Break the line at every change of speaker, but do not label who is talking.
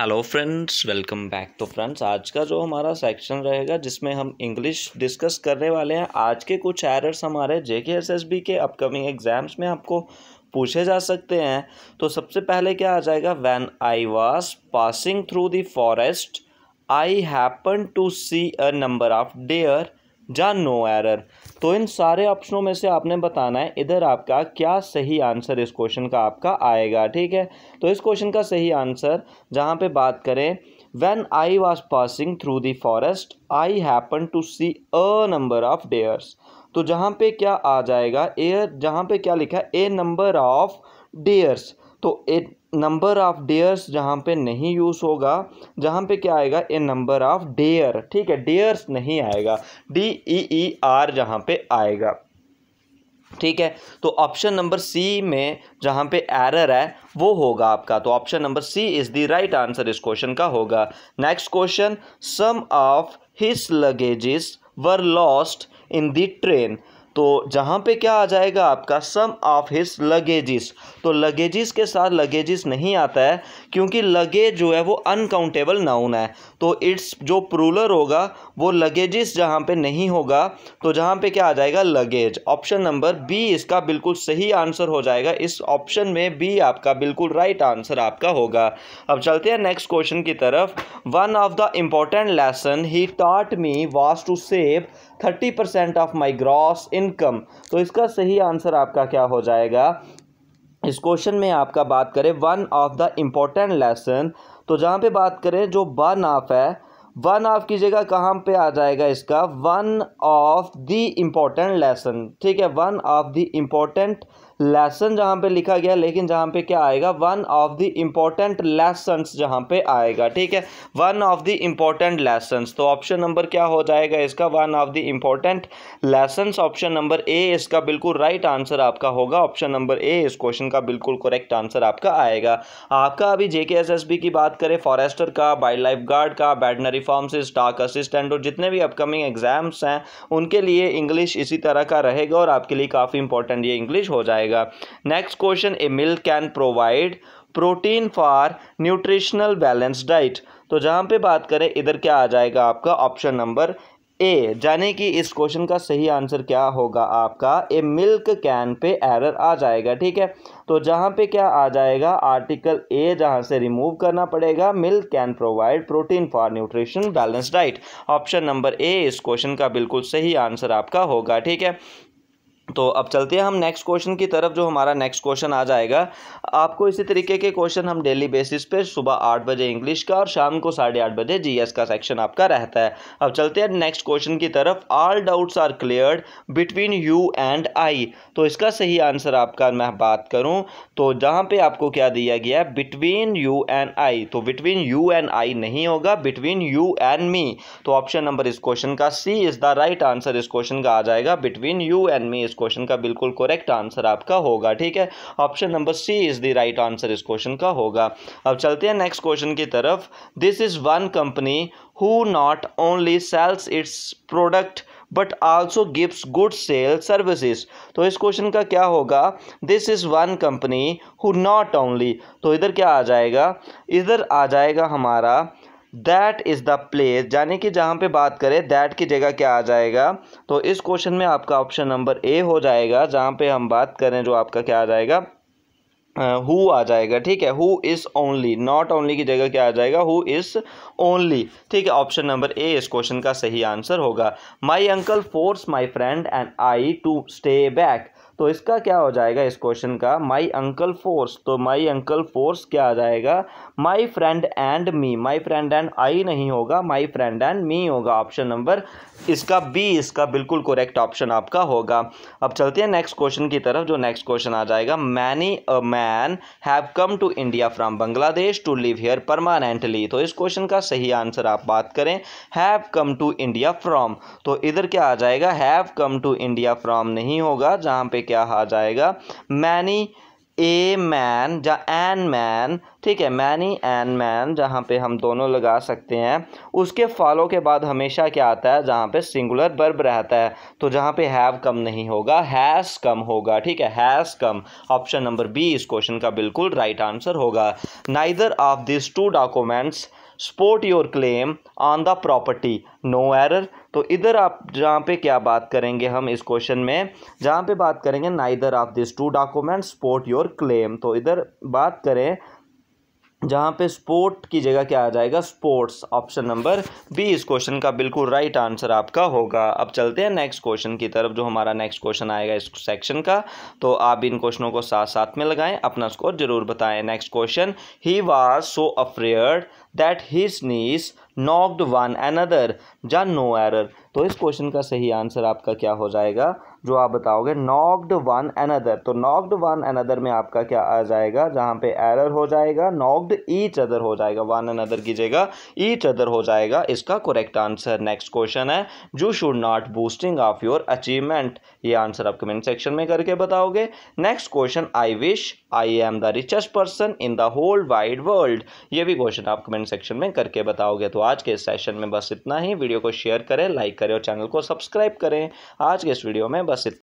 Hello friends welcome back तो friends आज का जो हमारा सेक्शन रहेगा जिसमें हम इंग्लिश डिस्कस करने वाले हैं आज के कुछ एरर्स हमारे J K S S B के अपकमिंग एग्ज़ाम्स में आपको पूछे जा सकते हैं तो सबसे पहले क्या आ जाएगा when I was passing through the forest I happen to see a number of deer जहाँ नो एरर तो इन सारे ऑप्शनों में से आपने बताना है इधर आपका क्या सही आंसर इस क्वेश्चन का आपका आएगा ठीक है तो इस क्वेश्चन का सही आंसर जहाँ पे बात करें when I was passing through the forest I happen to see a number of deers तो जहाँ पे क्या आ जाएगा एयर जहाँ पे क्या लिखा है ए नंबर ऑफ डेयर्स तो ए नंबर ऑफ़ डेयर्स जहाँ पे नहीं यूज़ होगा जहाँ पे क्या आएगा ए नंबर ऑफ़ डेयर ठीक है डेयर्स नहीं आएगा डी ई ई आर जहाँ पे आएगा ठीक है तो ऑप्शन नंबर सी में जहाँ पे एरर है वो होगा आपका तो option number C is the right answer इस क्वेश्चन का होगा next question some of his luggages were lost in the train तो जहाँ पे क्या आ जाएगा आपका सम ऑफ हिस लगेजिस तो लगेजिस के साथ लगेजिस नहीं आता है क्योंकि लगेज जो है वो अनकाउंटेबल नाउन है तो इट्स जो प्रूलर होगा वो लगेजिस जहाँ पे नहीं होगा तो जहाँ पे क्या आ जाएगा लगेज ऑप्शन नंबर बी इसका बिल्कुल सही आंसर हो जाएगा इस ऑप्शन में बी आपका बिल्कुल राइट आंसर आपका होगा अब चलते हैं नेक्स्ट क्वेश्चन की तरफ one of the important lesson he taught me was to save thirty percent of my gross in income तो इसका सही आंसर आपका क्या हो जाएगा इस क्वेश्चन में आपका बात करें one of the important lesson तो जहाँ पे बात करें जो वन ऑफ है वन ऑफ की जगह कहाँ पे आ जाएगा इसका one of the important lesson ठीक है one of the important lesson जहाँ पे लिखा गया लेकिन जहाँ पे क्या आएगा one of the important lesson जहाँ पे आएगा ठीक है one of the important lesson तो ऑप्शन नंबर क्या हो जाएगा इसका one of the important lesson option number A इसका बिल्कुल राइट आंसर आपका होगा ऑप्शन नंबर ए इस क्वेश्चन का बिल्कुल करेक्ट आंसर आपका आएगा आपका अभी जेके की बात करें फॉरेस्टर का वाइल्ड लाइफ गार्ड का बैटनरी फार्मसिस स्टाक असिस्टेंट और जितने भी अपकमिंग एग्जाम्स हैं उनके लिए इंग्लिश इसी तरह का रहेगा और आपके लिए काफ़ी इंपॉर्टेंट ये इंग्लिश हो जाएगा जाएगा next question a milk can provide protein for nutritional balance diet तो जहाँ पे बात करें इधर क्या आ जाएगा आपका ऑप्शन नंबर ए जाने कि इस क्वेश्चन का सही आंसर क्या होगा आपका ए मिल्क कैन पे एरर आ जाएगा ठीक है तो जहाँ पे क्या आ जाएगा आर्टिकल ए जहाँ से रिमूव करना पड़ेगा milk can provide protein for nutrition balance diet option number A इस क्वेश्चन का बिल्कुल सही आंसर आपका होगा ठीक है तो अब चलते हैं हम नेक्स्ट क्वेश्चन की तरफ जो हमारा नेक्स्ट क्वेश्चन आ जाएगा आपको इसी तरीके के क्वेश्चन हम डेली बेसिस पे सुबह आठ बजे इंग्लिश का और शाम को साढ़े आठ बजे जीएस का सेक्शन आपका रहता है अब चलते हैं नेक्स्ट क्वेश्चन की तरफ all doubts are cleared between you and I तो इसका सही आंसर आपका मैं बात करूँ तो जहाँ पर आपको क्या दिया गया है बिटवीन यू एंड आई तो बिटवीन यू एंड आई नहीं होगा बिटवीन यू एंड मी तो ऑप्शन नंबर इस क्वेश्चन का C is the right answer इस क्वेश्चन का आ जाएगा बिटवीन यू एंड मी इस क्वेश्चन का बिल्कुल करेक्ट आंसर आपका होगा ठीक है option number C is the right answer इस क्वेश्चन का होगा अब चलते हैं नेक्स्ट क्वेश्चन की तरफ this is one company who not only sales its product but also gives good sale services तो इस क्वेश्चन का क्या होगा this is one company who not only तो इधर क्या आ जाएगा इधर आ जाएगा हमारा दैट इज़ द प्लेस यानी कि जहाँ पे बात करें दैट की जगह क्या आ जाएगा तो इस क्वेश्चन में आपका ऑप्शन नंबर ए हो जाएगा जहाँ पे हम बात करें जो आपका क्या आ जाएगा हु आ जाएगा ठीक है who is only not only की जगह क्या आ जाएगा हु इज़ ओनली ठीक है ऑप्शन नंबर ए इस क्वेश्चन का सही आंसर होगा my uncle force my friend and I to stay back तो इसका क्या हो जाएगा इस क्वेश्चन का माई अंकल फोर्स तो माई अंकल फोर्स क्या आ जाएगा my friend and me my friend and I नहीं होगा माई फ्रेंड एंड मी होगा ऑप्शन नंबर इसका बी इसका बिल्कुल करेक्ट ऑप्शन आपका होगा अब चलते हैं नेक्स्ट क्वेश्चन की तरफ जो नेक्स्ट क्वेश्चन आ जाएगा many a man have come to India from Bangladesh to live here permanently तो इस क्वेश्चन का सही आंसर आप बात करें have come to India from तो इधर क्या आ जाएगा have come to India from नहीं होगा जहाँ पे क्या आ जाएगा मैनी ए मैन या एन मैन ठीक है मैनी एन मैन जहाँ पे हम दोनों लगा सकते हैं उसके फॉलो के बाद हमेशा क्या आता है जहाँ पे सिंगुलर बर्ब रहता है तो जहाँ पे हैव कम नहीं होगा हैस कम होगा ठीक है has come option number B इस क्वेश्चन का बिल्कुल राइट आंसर होगा neither of this two documents support your claim on the property no error तो इधर आप जहाँ पे क्या बात करेंगे हम इस क्वेश्चन में जहाँ पे बात करेंगे neither of this two document support your claim तो इधर बात करें जहाँ पे स्पोर्ट की जगह क्या आ जाएगा स्पोर्ट्स ऑप्शन नंबर बी इस क्वेश्चन का बिल्कुल राइट आंसर आपका होगा अब चलते हैं नेक्स्ट क्वेश्चन की तरफ जो हमारा नेक्स्ट क्वेश्चन आएगा इस सेक्शन का तो आप इन क्वेश्चनों को साथ साथ में लगाएं अपना स्कोर जरूर बताएं next question he was so afraid that his knees knocked one another. Judge no error. तो इस क्वेश्चन का सही आंसर आपका क्या हो जाएगा जो आप बताओगे नॉक्ड वन अनदर तो नॉक्ड वन अनदर में आपका क्या आ जाएगा जहाँ पे एरर हो जाएगा नॉक्ड ईच अदर हो जाएगा वन अनदर की जगह ईच अदर हो जाएगा इसका करेक्ट आंसर नेक्स्ट क्वेश्चन है you should not boosting of your achievement ये आंसर आप कमेंट सेक्शन में करके बताओगे next question I wish I am the richest person in the whole wide world ये भी क्वेश्चन आप कमेंट सेक्शन में करके बताओगे तो आज के सेशन में बस इतना ही वीडियो को शेयर करें लाइक करें और चैनल को सब्सक्राइब करें आज के इस वीडियो में बस इतना